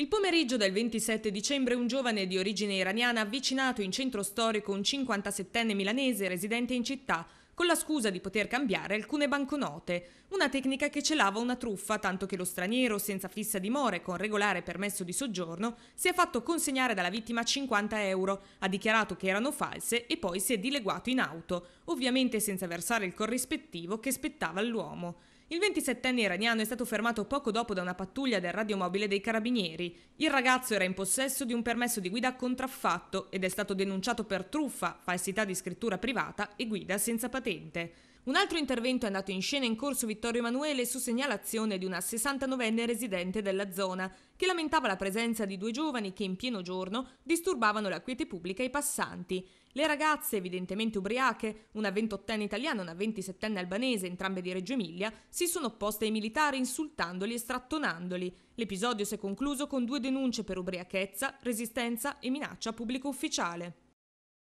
Il pomeriggio del 27 dicembre un giovane di origine iraniana avvicinato in centro storico un 57enne milanese residente in città con la scusa di poter cambiare alcune banconote, una tecnica che celava una truffa tanto che lo straniero senza fissa dimora e con regolare permesso di soggiorno si è fatto consegnare dalla vittima 50 euro, ha dichiarato che erano false e poi si è dileguato in auto, ovviamente senza versare il corrispettivo che spettava all'uomo. Il 27enne iraniano è stato fermato poco dopo da una pattuglia del radiomobile dei carabinieri. Il ragazzo era in possesso di un permesso di guida contraffatto ed è stato denunciato per truffa, falsità di scrittura privata e guida senza patente potente. Un altro intervento è andato in scena in corso Vittorio Emanuele su segnalazione di una 69enne residente della zona, che lamentava la presenza di due giovani che in pieno giorno disturbavano la quiete pubblica e i passanti. Le ragazze, evidentemente ubriache, una 28enne italiana e una 27enne albanese, entrambe di Reggio Emilia, si sono opposte ai militari insultandoli e strattonandoli. L'episodio si è concluso con due denunce per ubriachezza, resistenza e minaccia a pubblico ufficiale.